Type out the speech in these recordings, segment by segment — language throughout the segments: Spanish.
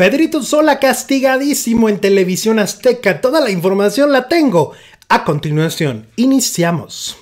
Pedrito Sola castigadísimo en televisión azteca. Toda la información la tengo. A continuación, iniciamos.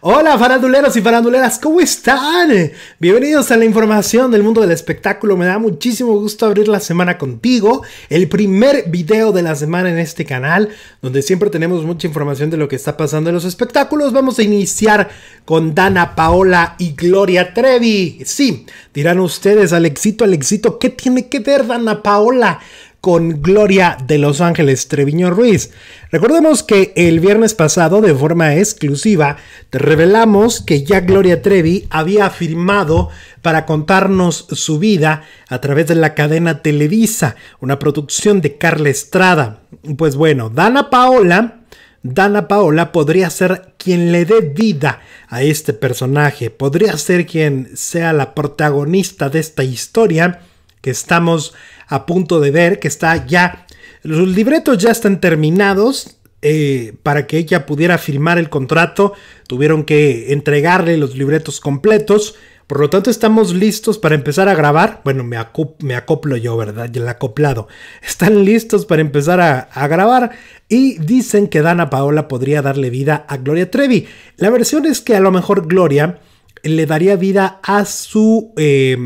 Hola faranduleros y faranduleras, ¿cómo están? Bienvenidos a la información del mundo del espectáculo. Me da muchísimo gusto abrir la semana contigo. El primer video de la semana en este canal, donde siempre tenemos mucha información de lo que está pasando en los espectáculos. Vamos a iniciar con Dana Paola y Gloria Trevi. Sí, dirán ustedes, ¿al al éxito, ¿qué tiene que ver Dana Paola con Gloria de Los Ángeles Treviño Ruiz. Recordemos que el viernes pasado, de forma exclusiva, te revelamos que ya Gloria Trevi había firmado para contarnos su vida a través de la cadena Televisa, una producción de Carla Estrada. Pues bueno, Dana Paola. Dana Paola podría ser quien le dé vida a este personaje, podría ser quien sea la protagonista de esta historia que estamos a punto de ver, que está ya, los libretos ya están terminados. Eh, para que ella pudiera firmar el contrato, tuvieron que entregarle los libretos completos. Por lo tanto, estamos listos para empezar a grabar. Bueno, me, acoplo yo, ¿verdad? Ya El acoplado. Están listos para empezar a, grabar. Y dicen que Dana Paola podría darle vida a Gloria Trevi. La versión es que a lo mejor Gloria le daría vida a su... Eh,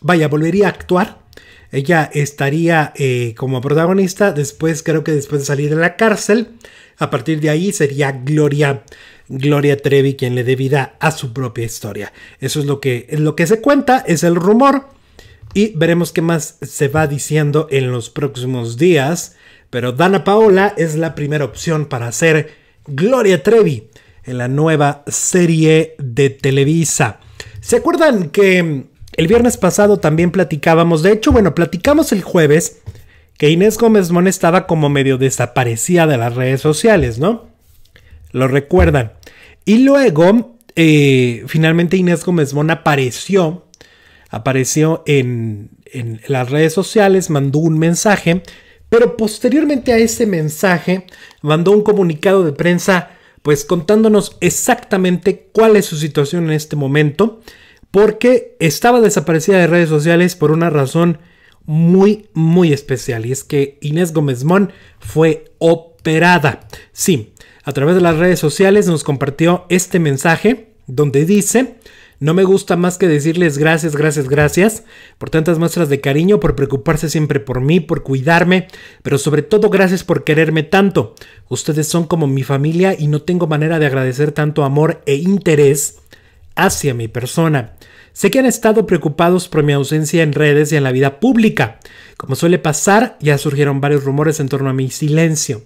vaya, volvería a actuar ella estaría eh, como protagonista después, creo que después de salir de la cárcel. A partir de ahí sería Gloria, Gloria Trevi quien le dé vida a su propia historia. Eso es lo que, es lo que se cuenta, es el rumor. Y veremos qué más se va diciendo en los próximos días. Pero Dana Paola es la primera opción para ser Gloria Trevi en la nueva serie de Televisa. ¿Se acuerdan que el viernes pasado también platicábamos, de hecho, bueno, platicamos el jueves que Inés Gómez Mon estaba como medio desaparecida de las redes sociales, ¿no? Lo recuerdan. Y luego, eh, finalmente Inés Gómez Mon apareció, apareció en, en las redes sociales, mandó un mensaje, pero posteriormente a ese mensaje mandó un comunicado de prensa, pues contándonos exactamente cuál es su situación en este momento porque estaba desaparecida de redes sociales por una razón muy, muy especial. Y es que Inés Gómez Mon fue operada. Sí, a través de las redes sociales nos compartió este mensaje donde dice, no me gusta más que decirles gracias, gracias, gracias por tantas muestras de cariño, por preocuparse siempre por mí, por cuidarme, pero sobre todo gracias por quererme tanto. Ustedes son como mi familia y no tengo manera de agradecer tanto amor e interés hacia mi persona. Sé que han estado preocupados por mi ausencia en redes y en la vida pública. Como suele pasar, ya surgieron varios rumores en torno a mi silencio.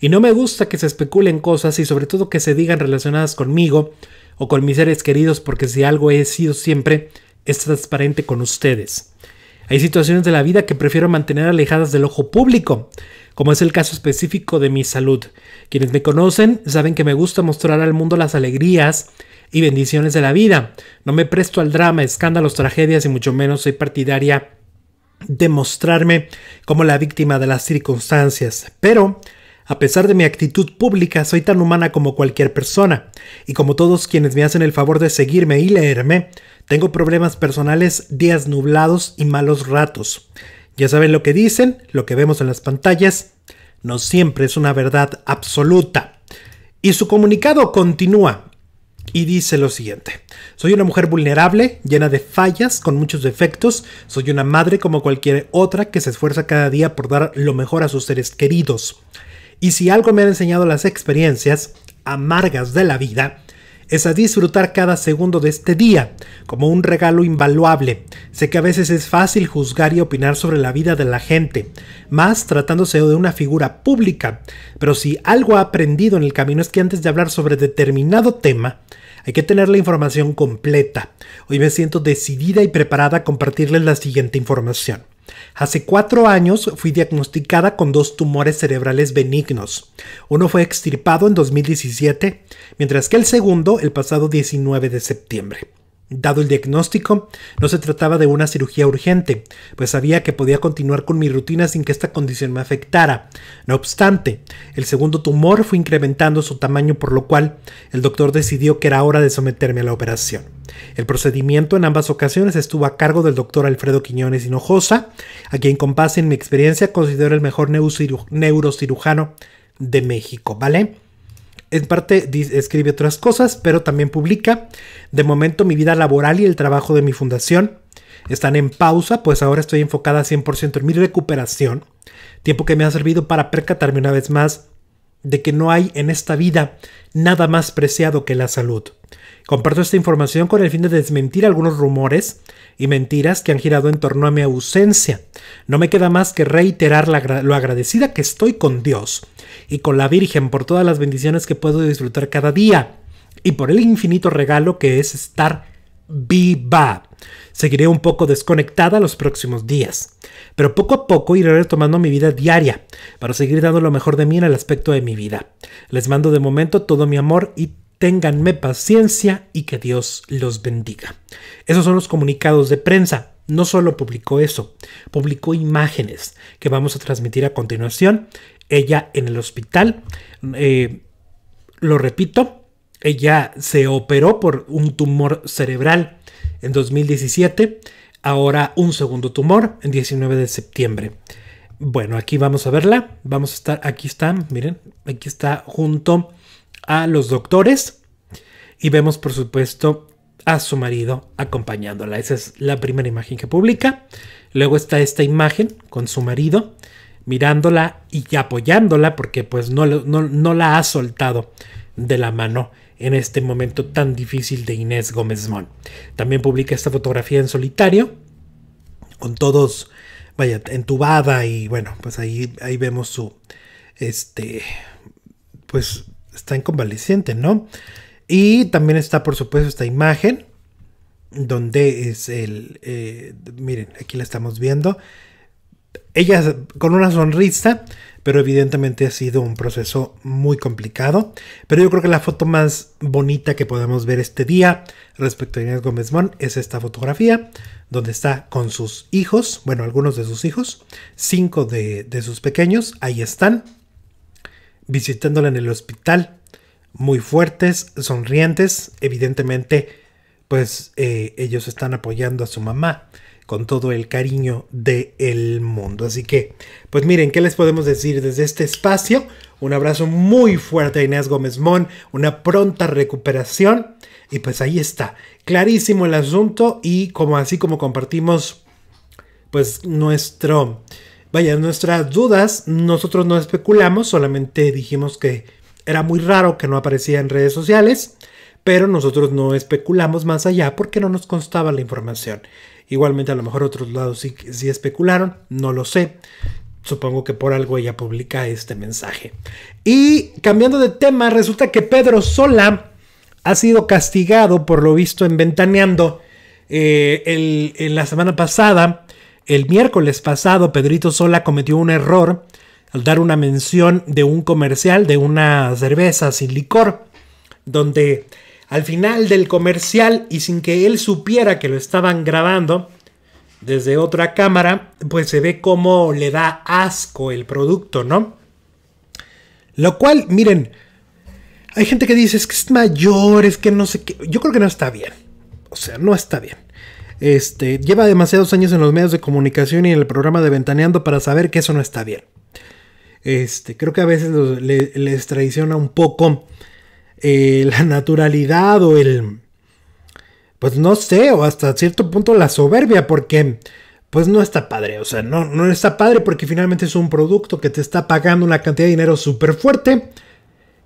Y no me gusta que se especulen cosas y sobre todo que se digan relacionadas conmigo o con mis seres queridos porque si algo he sido siempre es transparente con ustedes. Hay situaciones de la vida que prefiero mantener alejadas del ojo público, como es el caso específico de mi salud. Quienes me conocen saben que me gusta mostrar al mundo las alegrías y bendiciones de la vida. No me presto al drama, escándalos, tragedias y mucho menos soy partidaria de mostrarme como la víctima de las circunstancias. Pero, a pesar de mi actitud pública, soy tan humana como cualquier persona, y como todos quienes me hacen el favor de seguirme y leerme, tengo problemas personales, días nublados y malos ratos. Ya saben lo que dicen, lo que vemos en las pantallas, no siempre es una verdad absoluta. Y su comunicado continúa y dice lo siguiente. Soy una mujer vulnerable, llena de fallas, con muchos defectos. Soy una madre como cualquier otra que se esfuerza cada día por dar lo mejor a sus seres queridos. Y si algo me han enseñado las experiencias amargas de la vida, es a disfrutar cada segundo de este día, como un regalo invaluable. Sé que a veces es fácil juzgar y opinar sobre la vida de la gente, más tratándose de una figura pública, pero si algo ha aprendido en el camino es que antes de hablar sobre determinado tema, hay que tener la información completa. Hoy me siento decidida y preparada a compartirles la siguiente información. Hace cuatro años fui diagnosticada con dos tumores cerebrales benignos. Uno fue extirpado en 2017, mientras que el segundo el pasado 19 de septiembre. Dado el diagnóstico, no se trataba de una cirugía urgente, pues sabía que podía continuar con mi rutina sin que esta condición me afectara. No obstante, el segundo tumor fue incrementando su tamaño por lo cual el doctor decidió que era hora de someterme a la operación. El procedimiento en ambas ocasiones estuvo a cargo del doctor Alfredo Quiñones Hinojosa, a quien con base en mi experiencia considero el mejor neurocirujano de México, ¿vale? En parte escribe otras cosas, pero también publica. De momento mi vida laboral y el trabajo de mi fundación están en pausa, pues ahora estoy enfocada 100% en mi recuperación, tiempo que me ha servido para percatarme una vez más de que no hay en esta vida nada más preciado que la salud. Comparto esta información con el fin de desmentir algunos rumores y mentiras que han girado en torno a mi ausencia. No me queda más que reiterar lo agradecida que estoy con Dios y con la Virgen por todas las bendiciones que puedo disfrutar cada día y por el infinito regalo que es estar viva. Seguiré un poco desconectada los próximos días, pero poco a poco iré retomando mi vida diaria para seguir dando lo mejor de mí en el aspecto de mi vida. Les mando de momento todo mi amor y Ténganme paciencia y que Dios los bendiga. Esos son los comunicados de prensa. No solo publicó eso, publicó imágenes que vamos a transmitir a continuación. Ella en el hospital, eh, lo repito, ella se operó por un tumor cerebral en 2017, ahora un segundo tumor en 19 de septiembre. Bueno, aquí vamos a verla. Vamos a estar, aquí está, miren, aquí está junto a los doctores y vemos por supuesto a su marido acompañándola. Esa es la primera imagen que publica. Luego está esta imagen con su marido mirándola y apoyándola porque pues no, no, la ha soltado de la mano en este momento tan difícil de Inés Gómez Mon. También publica esta fotografía en solitario con todos, vaya, entubada y bueno, pues ahí, ahí vemos su, este, pues está en convaleciente, ¿no? Y también está, por supuesto, esta imagen, donde es el, eh, miren, aquí la estamos viendo, ella con una sonrisa, pero evidentemente ha sido un proceso muy complicado. Pero yo creo que la foto más bonita que podemos ver este día respecto a Inés Gómez Mon es esta fotografía, donde está con sus hijos, bueno, algunos de sus hijos, cinco de sus pequeños, ahí están visitándola en el hospital, muy fuertes, sonrientes, evidentemente, pues eh, ellos están apoyando a su mamá con todo el cariño del mundo. Así que, pues miren, ¿qué les podemos decir desde este espacio? Un abrazo muy fuerte a Inés Gómez Mon, una pronta recuperación. Y pues ahí está, clarísimo el asunto y como así como compartimos, pues nuestro... Vaya, nuestras dudas, nosotros no especulamos, solamente dijimos que era muy raro que no aparecía en redes sociales, pero nosotros no especulamos más allá porque no nos constaba la información. Igualmente a lo mejor otros lados sí, sí especularon, no lo sé. Supongo que por algo ella publica este mensaje. Y cambiando de tema, resulta que Pedro Sola ha sido castigado por lo visto en Ventaneando eh, en la semana pasada el miércoles pasado, Pedrito Sola cometió un error al dar una mención de un comercial de una cerveza sin licor, donde al final del comercial y sin que él supiera que lo estaban grabando desde otra cámara, pues se ve cómo le da asco el producto, ¿no? Lo cual, miren, hay gente que dice, es que es mayor, es que no sé qué. Yo creo que no está bien. O sea, no está bien. Este, lleva demasiados años en los medios de comunicación y en el programa de Ventaneando para saber que eso no está bien. Este, creo que a veces les traiciona un poco eh, la naturalidad o el, pues no sé, o hasta cierto punto la soberbia, porque pues no está padre, o sea, no, no está padre porque finalmente es un producto que te está pagando una cantidad de dinero súper fuerte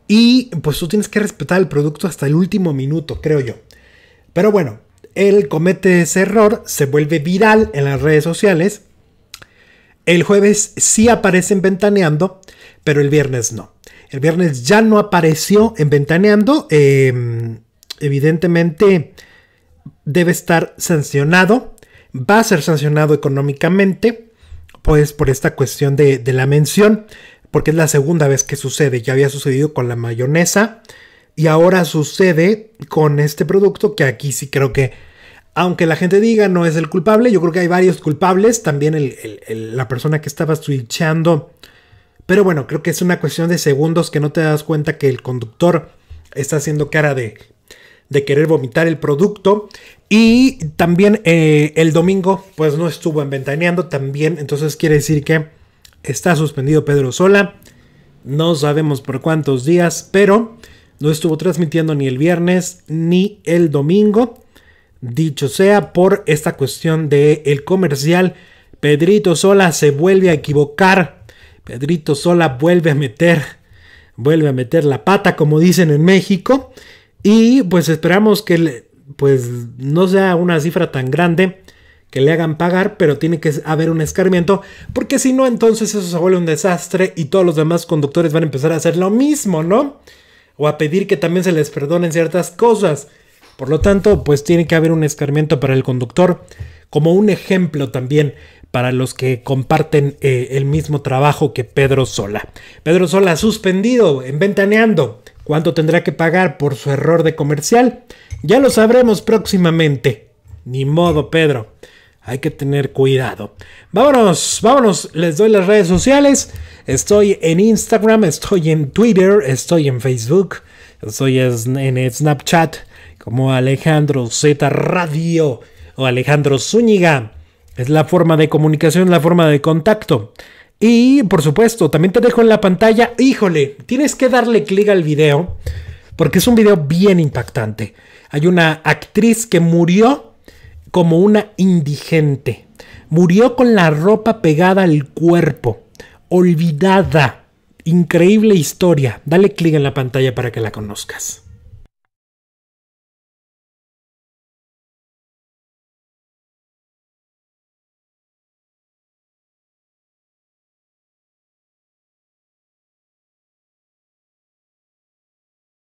y pues tú tienes que respetar el producto hasta el último minuto, creo yo. Pero bueno, él comete ese error, se vuelve viral en las redes sociales. El jueves sí aparece en ventaneando, pero el viernes no. El viernes ya no apareció en ventaneando. Em, evidentemente debe estar sancionado. Va a ser sancionado económicamente, pues por esta cuestión de la mención, porque es la segunda vez que sucede. Ya había sucedido con la mayonesa. Y ahora sucede con este producto que aquí sí creo que, aunque la gente diga no es el culpable, yo creo que hay varios culpables, también la persona que estaba switchando. Pero bueno, creo que es una cuestión de segundos que no te das cuenta que el conductor está haciendo cara de, de querer vomitar el producto. Y también eh, el domingo, pues no estuvo en ventaneando también. Entonces quiere decir que está suspendido Pedro Sola. No sabemos por cuántos días, pero no estuvo transmitiendo ni el viernes ni el domingo. Dicho sea por esta cuestión de el comercial, Pedrito Sola se vuelve a equivocar. Pedrito Sola vuelve a meter, vuelve a meter la pata, como dicen en México. Y pues esperamos que pues no sea una cifra tan grande que le hagan pagar, pero tiene que haber un escarmiento, porque si no, entonces eso se vuelve un desastre y todos los demás conductores van a empezar a hacer lo mismo, ¿no? o a pedir que también se les perdonen ciertas cosas. Por lo tanto, pues tiene que haber un escarmiento para el conductor, como un ejemplo también para los que comparten eh, el mismo trabajo que Pedro Sola. Pedro Sola suspendido, en ventaneando. ¿Cuánto tendrá que pagar por su error de comercial? Ya lo sabremos próximamente. Ni modo, Pedro hay que tener cuidado. Vámonos, vámonos, les doy las redes sociales. Estoy en Instagram, estoy en Twitter, estoy en Facebook, estoy en Snapchat como Alejandro Z Radio o Alejandro Zúñiga. Es la forma de comunicación, la forma de contacto. Y por supuesto, también te dejo en la pantalla, híjole, tienes que darle clic al video porque es un video bien impactante. Hay una actriz que murió como una indigente. Murió con la ropa pegada al cuerpo, olvidada. Increíble historia. Dale clic en la pantalla para que la conozcas.